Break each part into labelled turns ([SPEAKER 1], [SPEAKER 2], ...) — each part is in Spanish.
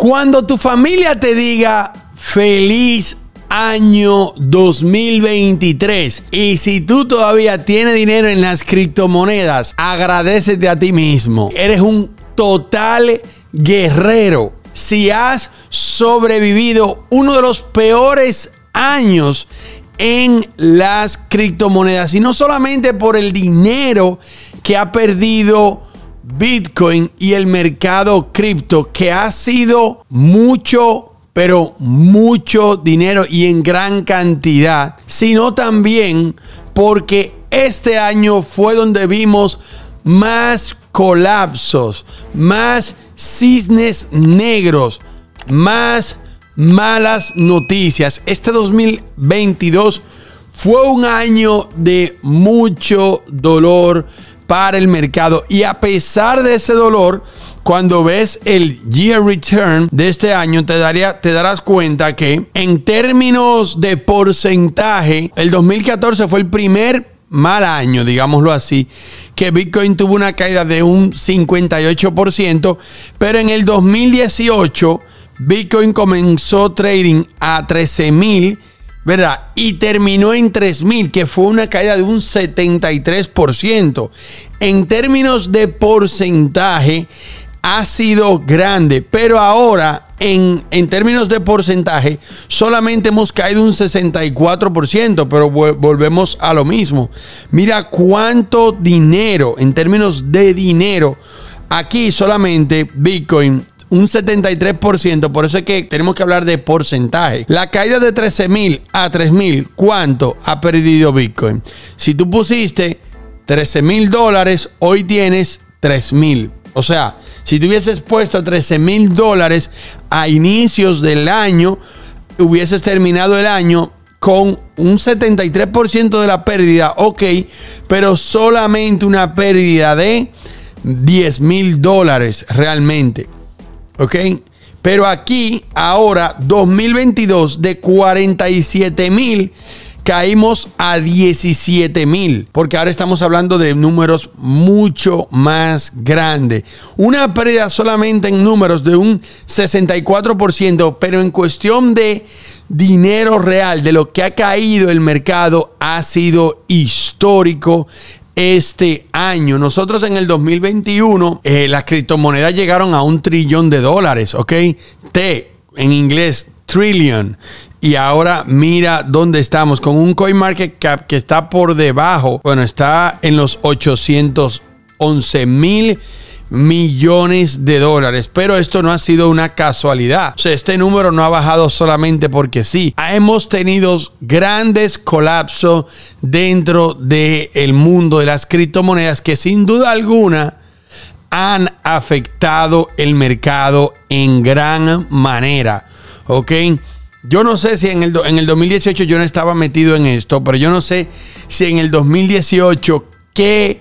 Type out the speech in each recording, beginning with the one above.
[SPEAKER 1] Cuando tu familia te diga feliz año 2023. Y si tú todavía tienes dinero en las criptomonedas, agradecete a ti mismo. Eres un total guerrero. Si has sobrevivido uno de los peores años en las criptomonedas, y no solamente por el dinero que ha perdido Bitcoin y el mercado cripto que ha sido mucho, pero mucho dinero y en gran cantidad, sino también porque este año fue donde vimos más colapsos, más cisnes negros, más malas noticias. Este 2022 fue un año de mucho dolor, para el mercado. Y a pesar de ese dolor, cuando ves el year return de este año, te, daría, te darás cuenta que en términos de porcentaje, el 2014 fue el primer mal año, digámoslo así, que Bitcoin tuvo una caída de un 58%, pero en el 2018 Bitcoin comenzó trading a 13 mil ¿verdad? Y terminó en 3.000, que fue una caída de un 73%. En términos de porcentaje, ha sido grande, pero ahora en, en, términos de porcentaje solamente hemos caído un 64%, pero volvemos a lo mismo. Mira cuánto dinero, en términos de dinero, aquí solamente Bitcoin un 73%. Por eso es que tenemos que hablar de porcentaje. La caída de 13 mil a 3000. mil, ¿cuánto ha perdido Bitcoin? Si tú pusiste 13 mil dólares, hoy tienes 3000. mil. O sea, si te hubieses puesto 13 mil dólares a inicios del año, hubieses terminado el año con un 73% de la pérdida, ok, pero solamente una pérdida de 10 mil dólares realmente. ¿Ok? Pero aquí, ahora, 2022, de 47 mil, caímos a 17 mil. Porque ahora estamos hablando de números mucho más grandes. Una pérdida solamente en números de un 64%, pero en cuestión de dinero real, de lo que ha caído el mercado, ha sido histórico este año. Nosotros en el 2021 eh, las criptomonedas llegaron a un trillón de dólares, ¿ok? T en inglés, trillion. Y ahora mira dónde estamos con un coin cap que está por debajo, bueno, está en los 811 mil millones de dólares. Pero esto no ha sido una casualidad. este número no ha bajado solamente porque sí. Hemos tenido grandes colapsos dentro del mundo de las criptomonedas que sin duda alguna han afectado el mercado en gran manera. ¿Ok? Yo no sé si en el, en el 2018 yo no estaba metido en esto, pero yo no sé si en el 2018 qué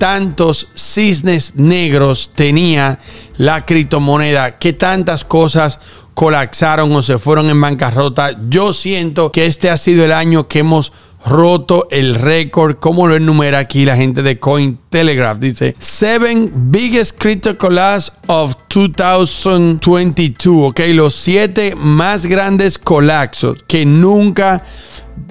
[SPEAKER 1] tantos cisnes negros tenía la criptomoneda, que tantas cosas colapsaron o se fueron en bancarrota. Yo siento que este ha sido el año que hemos roto el récord, como lo enumera aquí la gente de Cointelegraph. Dice, Seven Biggest Crypto Collapse of 2022, ok, los siete más grandes colapsos que nunca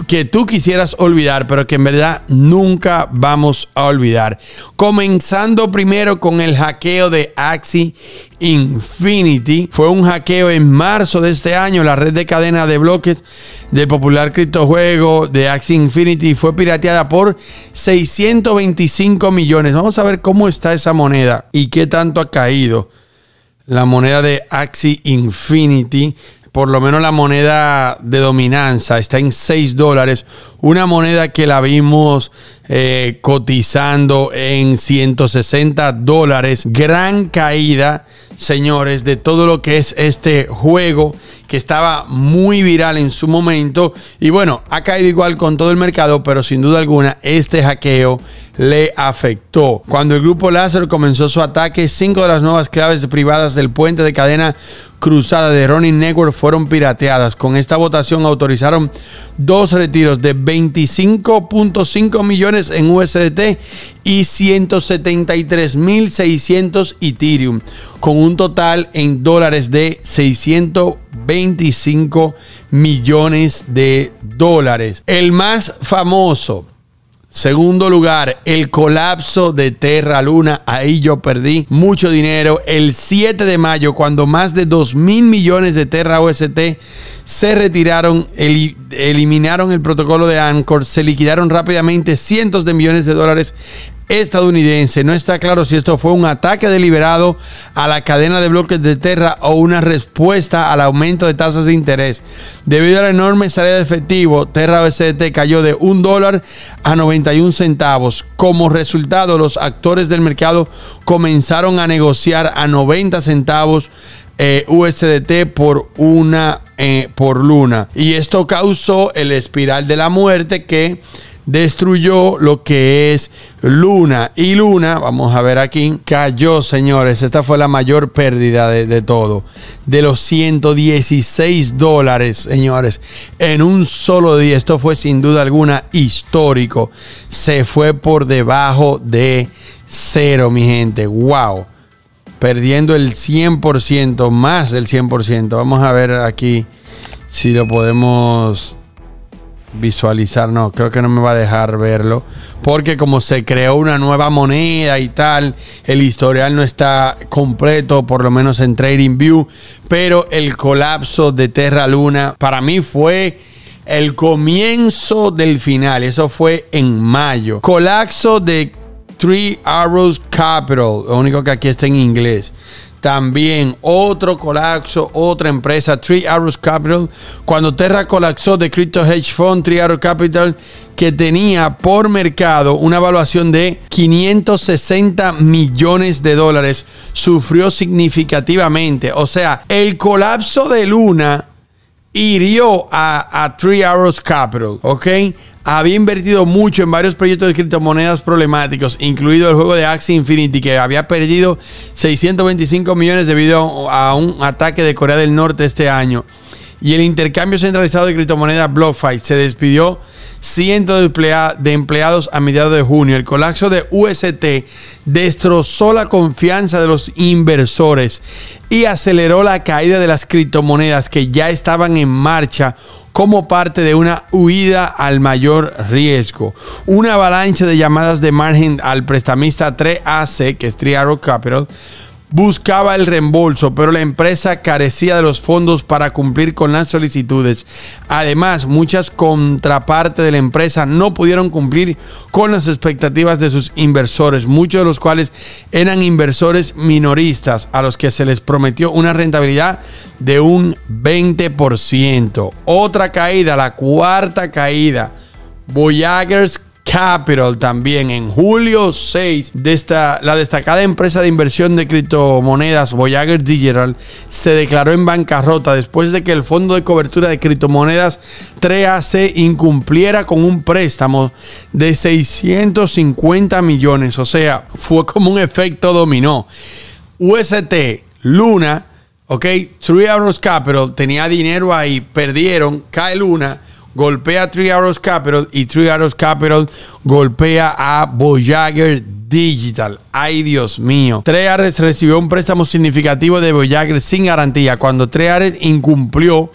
[SPEAKER 1] que tú quisieras olvidar, pero que en verdad nunca vamos a olvidar. Comenzando primero con el hackeo de Axie Infinity. Fue un hackeo en marzo de este año. La red de cadena de bloques del popular criptojuego de Axie Infinity fue pirateada por 625 millones. Vamos a ver cómo está esa moneda y qué tanto ha caído. La moneda de Axie Infinity por lo menos la moneda de dominanza está en 6 dólares. Una moneda que la vimos eh, cotizando en 160 dólares. Gran caída señores, de todo lo que es este juego que estaba muy viral en su momento. Y bueno, ha caído igual con todo el mercado, pero sin duda alguna este hackeo le afectó. Cuando el grupo láser comenzó su ataque, cinco de las nuevas claves privadas del puente de cadena cruzada de Ronin Network fueron pirateadas. Con esta votación autorizaron dos retiros de 25.5 millones en USDT y 173.600 Ethereum, con un total en dólares de 625 millones de dólares. El más famoso. Segundo lugar, el colapso de Terra Luna. Ahí yo perdí mucho dinero. El 7 de mayo, cuando más de 2 mil millones de Terra OST se retiraron, eliminaron el protocolo de Anchor, se liquidaron rápidamente cientos de millones de dólares estadounidense. No está claro si esto fue un ataque deliberado a la cadena de bloques de Terra o una respuesta al aumento de tasas de interés. Debido a la enorme salida de efectivo, Terra USDT cayó de un dólar a 91 centavos. Como resultado, los actores del mercado comenzaron a negociar a 90 centavos eh, USDT por una eh, por luna. Y esto causó el espiral de la muerte que destruyó lo que es Luna. Y Luna, vamos a ver aquí, cayó, señores. Esta fue la mayor pérdida de, todo. De los 116 dólares, señores, en un solo día. Esto fue sin duda alguna histórico. Se fue por debajo de cero, mi gente. ¡Wow! Perdiendo el 100%, más del 100%. Vamos a ver aquí si lo podemos visualizar, no, creo que no me va a dejar verlo, porque como se creó una nueva moneda y tal, el historial no está completo, por lo menos en Trading View. pero el colapso de Terra Luna para mí fue el comienzo del final, eso fue en mayo. Colapso de Three Arrows Capital, lo único que aquí está en inglés. También otro colapso, otra empresa, Three Arrows Capital. Cuando Terra colapsó de Crypto Hedge Fund, Three Arrows Capital, que tenía por mercado una evaluación de 560 millones de dólares, sufrió significativamente. O sea, el colapso de Luna hirió a, a Three Arrows Capital, ¿ok? Había invertido mucho en varios proyectos de criptomonedas problemáticos, incluido el juego de Axie Infinity, que había perdido 625 millones debido a un ataque de Corea del Norte este año y el intercambio centralizado de criptomonedas BlockFi se despidió cientos de, empleados a mediados de junio. El colapso de UST destrozó la confianza de los inversores y aceleró la caída de las criptomonedas que ya estaban en marcha como parte de una huida al mayor riesgo. Una avalancha de llamadas de margen al prestamista 3AC, que es Triaro Capital, buscaba el reembolso, pero la empresa carecía de los fondos para cumplir con las solicitudes. Además, muchas contrapartes de la empresa no pudieron cumplir con las expectativas de sus inversores, muchos de los cuales eran inversores minoristas a los que se les prometió una rentabilidad de un 20%. Otra caída, la cuarta caída. Voyagers Capital también en julio 6 de esta, la destacada empresa de inversión de criptomonedas Voyager Digital se declaró en bancarrota después de que el fondo de cobertura de criptomonedas 3AC incumpliera con un préstamo de 650 millones, o sea, fue como un efecto dominó. UST, Luna, ok, Three Arrows Capital tenía dinero ahí, perdieron, cae Luna golpea a Three Arrows Capital y Three Arrows Capital golpea a Voyager Digital. Ay, Dios mío. Tres Ares recibió un préstamo significativo de Voyager sin garantía cuando Tres Ares incumplió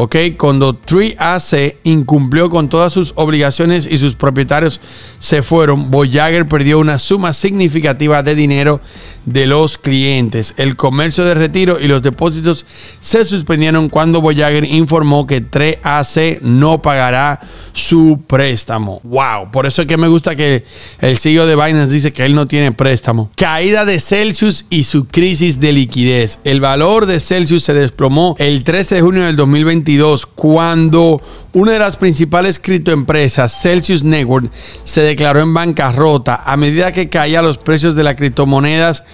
[SPEAKER 1] ¿ok? Cuando 3AC incumplió con todas sus obligaciones y sus propietarios se fueron, Voyager perdió una suma significativa de dinero de los clientes. El comercio de retiro y los depósitos se suspendieron cuando Voyager informó que 3AC no pagará su préstamo. ¡Wow! Por eso es que me gusta que el CEO de Binance dice que él no tiene préstamo. Caída de Celsius y su crisis de liquidez. El valor de Celsius se desplomó el 13 de junio del 2022 cuando una de las principales criptoempresas, Celsius Network, se declaró en bancarrota. A medida que caían los precios de las criptomonedas,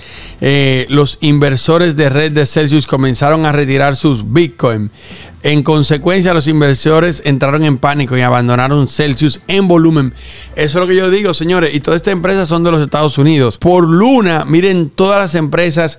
[SPEAKER 1] eh, los inversores de red de Celsius comenzaron a retirar sus Bitcoin. En consecuencia, los inversores entraron en pánico y abandonaron Celsius en volumen. Eso es lo que yo digo, señores. Y toda esta empresa son de los Estados Unidos. Por luna, miren todas las empresas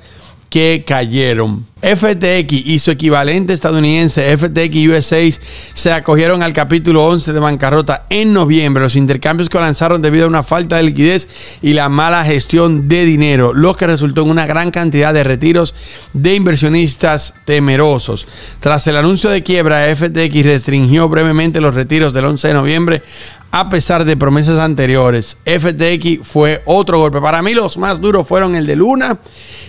[SPEAKER 1] que cayeron. FTX y su equivalente estadounidense FTX USA se acogieron al capítulo 11 de bancarrota en noviembre. Los intercambios que lanzaron debido a una falta de liquidez y la mala gestión de dinero, lo que resultó en una gran cantidad de retiros de inversionistas temerosos. Tras el anuncio de quiebra, FTX restringió brevemente los retiros del 11 de noviembre a pesar de promesas anteriores, FTX fue otro golpe. Para mí los más duros fueron el de Luna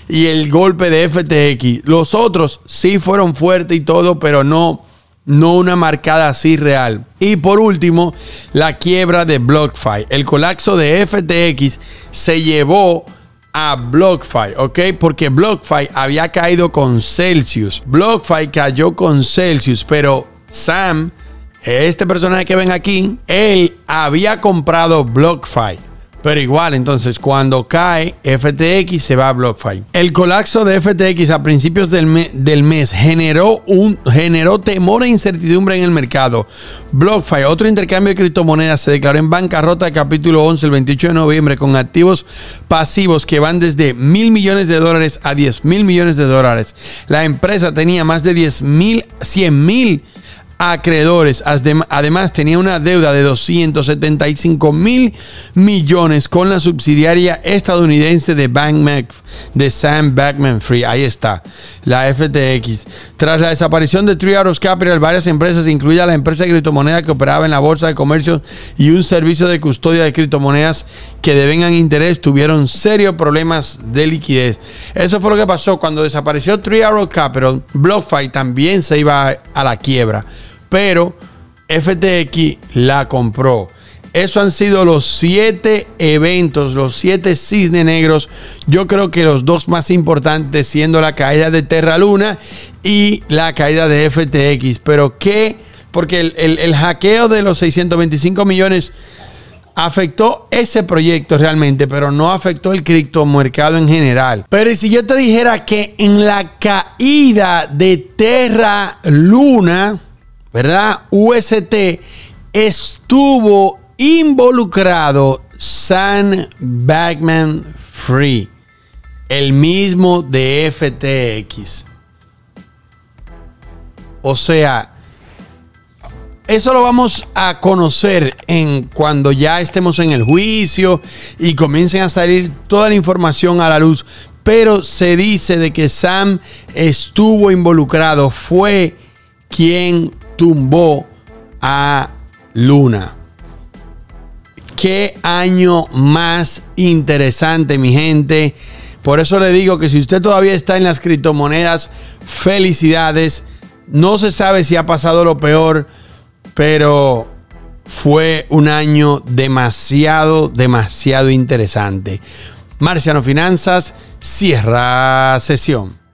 [SPEAKER 1] y el golpe de FTX. Los otros sí fueron fuertes y todo, pero no, no una marcada así real. Y por último, la quiebra de BlockFi. El colapso de FTX se llevó a BlockFi, ¿ok? Porque BlockFi había caído con Celsius. BlockFi cayó con Celsius, pero Sam, este personaje que ven aquí, él había comprado BlockFi. Pero igual, entonces, cuando cae FTX se va a BlockFi. El colapso de FTX a principios del, mes generó, un, generó temor e incertidumbre en el mercado. BlockFi, otro intercambio de criptomonedas, se declaró en bancarrota capítulo 11 el 28 de noviembre con activos pasivos que van desde mil millones de dólares a 10 mil millones de dólares. La empresa tenía más de 10 mil, 100 mil acreedores. Además, tenía una deuda de 275 mil millones con la subsidiaria estadounidense de Bankman, de Sam Bankman Free. Ahí está, la FTX. Tras la desaparición de Three Arrows Capital, varias empresas, incluida la empresa de criptomonedas que operaba en la bolsa de comercio y un servicio de custodia de criptomonedas que devengan interés, tuvieron serios problemas de liquidez. Eso fue lo que pasó cuando desapareció Three Arrows Capital. BlockFi también se iba a la quiebra pero FTX la compró. Eso han sido los siete eventos, los siete cisne negros. Yo creo que los dos más importantes siendo la caída de Terra Luna y la caída de FTX. Pero qué, porque el, el hackeo de los 625 millones afectó ese proyecto realmente, pero no afectó el criptomercado en general. Pero si yo te dijera que en la caída de Terra Luna, ¿verdad? UST estuvo involucrado Sam Backman Free, el mismo de FTX. O sea, eso lo vamos a conocer en cuando ya estemos en el juicio y comiencen a salir toda la información a la luz. Pero se dice de que Sam estuvo involucrado, fue quien tumbó a Luna. Qué año más interesante, mi gente. Por eso le digo que si usted todavía está en las criptomonedas, felicidades. No se sabe si ha pasado lo peor, pero fue un año demasiado, demasiado interesante. Marciano Finanzas cierra sesión.